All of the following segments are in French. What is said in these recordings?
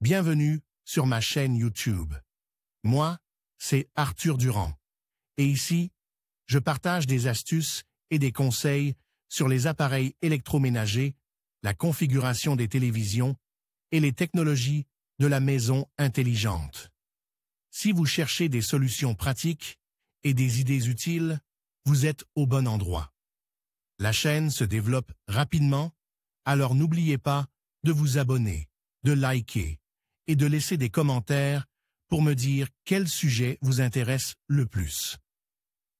Bienvenue sur ma chaîne YouTube. Moi, c'est Arthur Durand. Et ici, je partage des astuces et des conseils sur les appareils électroménagers, la configuration des télévisions et les technologies de la maison intelligente. Si vous cherchez des solutions pratiques et des idées utiles, vous êtes au bon endroit. La chaîne se développe rapidement, alors n'oubliez pas de vous abonner, de liker et de laisser des commentaires pour me dire quel sujet vous intéresse le plus.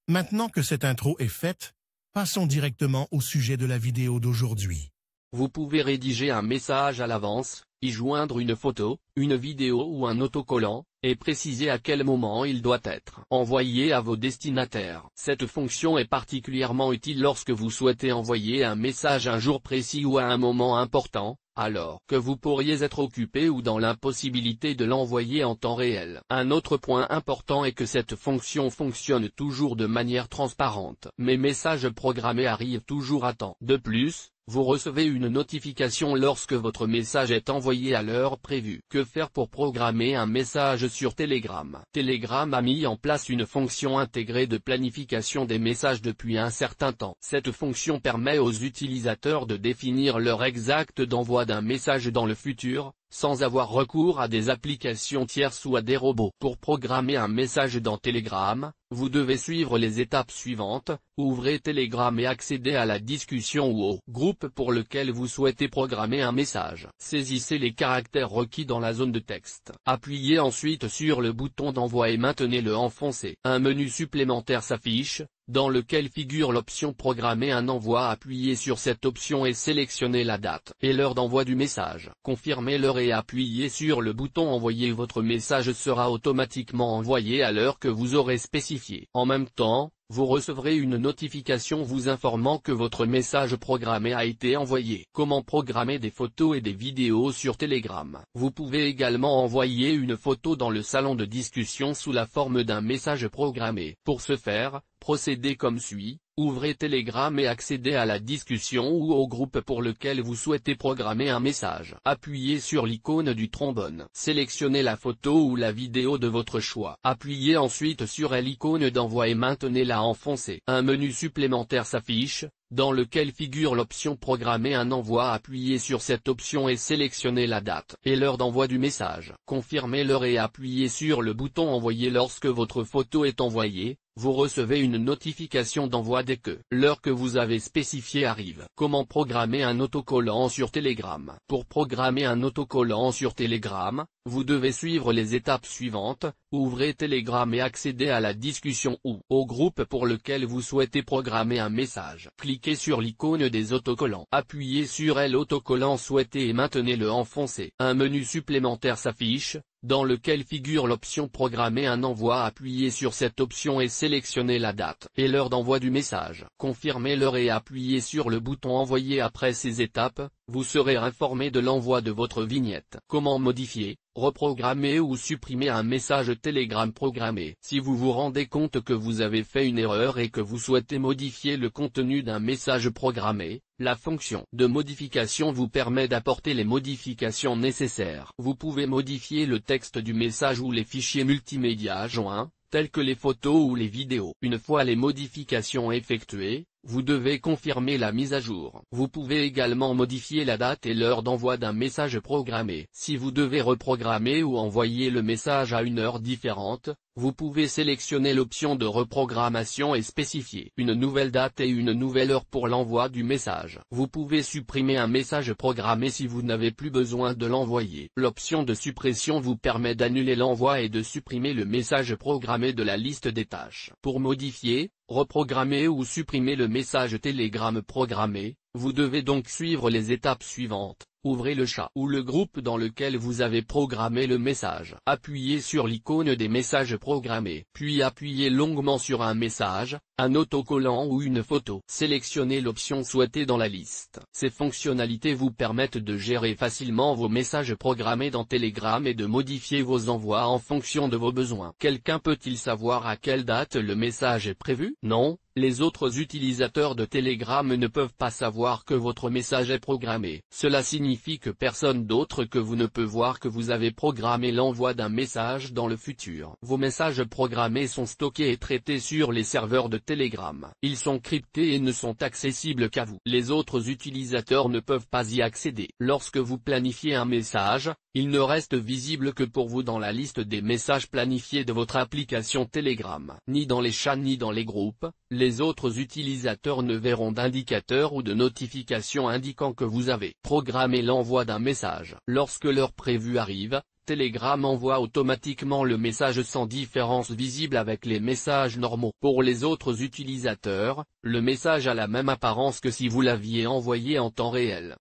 Maintenant que cette intro est faite, passons directement au sujet de la vidéo d'aujourd'hui. Vous pouvez rédiger un message à l'avance, y joindre une photo, une vidéo ou un autocollant, et préciser à quel moment il doit être envoyé à vos destinataires. Cette fonction est particulièrement utile lorsque vous souhaitez envoyer un message un jour précis ou à un moment important, alors que vous pourriez être occupé ou dans l'impossibilité de l'envoyer en temps réel. Un autre point important est que cette fonction fonctionne toujours de manière transparente. Mes messages programmés arrivent toujours à temps. De plus, vous recevez une notification lorsque votre message est envoyé à l'heure prévue. Que faire pour programmer un message sur Telegram Telegram a mis en place une fonction intégrée de planification des messages depuis un certain temps. Cette fonction permet aux utilisateurs de définir l'heure exacte d'envoi d'un message dans le futur, sans avoir recours à des applications tierces ou à des robots. Pour programmer un message dans Telegram, vous devez suivre les étapes suivantes, ouvrez Telegram et accédez à la discussion ou au groupe pour lequel vous souhaitez programmer un message. Saisissez les caractères requis dans la zone de texte. Appuyez ensuite sur le bouton d'envoi et maintenez-le enfoncé. Un menu supplémentaire s'affiche, dans lequel figure l'option Programmer un envoi appuyez sur cette option et sélectionnez la date et l'heure d'envoi du message. Confirmez l'heure et appuyez sur le bouton Envoyer votre message sera automatiquement envoyé à l'heure que vous aurez spécifié. En même temps, vous recevrez une notification vous informant que votre message programmé a été envoyé. Comment programmer des photos et des vidéos sur Telegram Vous pouvez également envoyer une photo dans le salon de discussion sous la forme d'un message programmé. Pour ce faire, Procédez comme suit, ouvrez Telegram et accédez à la discussion ou au groupe pour lequel vous souhaitez programmer un message. Appuyez sur l'icône du trombone. Sélectionnez la photo ou la vidéo de votre choix. Appuyez ensuite sur l'icône d'envoi et maintenez-la enfoncée. Un menu supplémentaire s'affiche, dans lequel figure l'option Programmer un envoi appuyez sur cette option et sélectionnez la date et l'heure d'envoi du message. Confirmez l'heure et appuyez sur le bouton Envoyer lorsque votre photo est envoyée, vous recevez une notification d'envoi dès que l'heure que vous avez spécifiée arrive. Comment programmer un autocollant sur Telegram Pour programmer un autocollant sur Telegram, vous devez suivre les étapes suivantes, ouvrez Telegram et accédez à la discussion ou au groupe pour lequel vous souhaitez programmer un message. Cliquez sur l'icône des autocollants. Appuyez sur autocollant souhaité et maintenez-le enfoncé. Un menu supplémentaire s'affiche, dans lequel figure l'option Programmer un envoi appuyez sur cette option et sélectionnez la date et l'heure d'envoi du message. Confirmez l'heure et appuyez sur le bouton Envoyer après ces étapes, vous serez informé de l'envoi de votre vignette. Comment modifier, reprogrammer ou supprimer un message Telegram programmé Si vous vous rendez compte que vous avez fait une erreur et que vous souhaitez modifier le contenu d'un message programmé, la fonction de modification vous permet d'apporter les modifications nécessaires. Vous pouvez modifier le texte du message ou les fichiers multimédia joints, tels que les photos ou les vidéos. Une fois les modifications effectuées, vous devez confirmer la mise à jour. Vous pouvez également modifier la date et l'heure d'envoi d'un message programmé. Si vous devez reprogrammer ou envoyer le message à une heure différente, vous pouvez sélectionner l'option de reprogrammation et spécifier une nouvelle date et une nouvelle heure pour l'envoi du message. Vous pouvez supprimer un message programmé si vous n'avez plus besoin de l'envoyer. L'option de suppression vous permet d'annuler l'envoi et de supprimer le message programmé de la liste des tâches. Pour modifier, reprogrammer ou supprimer le message télégramme programmé, vous devez donc suivre les étapes suivantes, ouvrez le chat ou le groupe dans lequel vous avez programmé le message. Appuyez sur l'icône des messages programmés, puis appuyez longuement sur un message, un autocollant ou une photo. Sélectionnez l'option souhaitée dans la liste. Ces fonctionnalités vous permettent de gérer facilement vos messages programmés dans Telegram et de modifier vos envois en fonction de vos besoins. Quelqu'un peut-il savoir à quelle date le message est prévu Non, les autres utilisateurs de Telegram ne peuvent pas savoir que votre message est programmé. Cela signifie que personne d'autre que vous ne peut voir que vous avez programmé l'envoi d'un message dans le futur. Vos messages programmés sont stockés et traités sur les serveurs de Telegram. Ils sont cryptés et ne sont accessibles qu'à vous. Les autres utilisateurs ne peuvent pas y accéder. Lorsque vous planifiez un message, il ne reste visible que pour vous dans la liste des messages planifiés de votre application Telegram. Ni dans les chats ni dans les groupes, les autres utilisateurs ne verront d'indicateur ou de notification indiquant que vous avez programmé l'envoi d'un message. Lorsque l'heure prévue arrive, Telegram envoie automatiquement le message sans différence visible avec les messages normaux. Pour les autres utilisateurs, le message a la même apparence que si vous l'aviez envoyé en temps réel.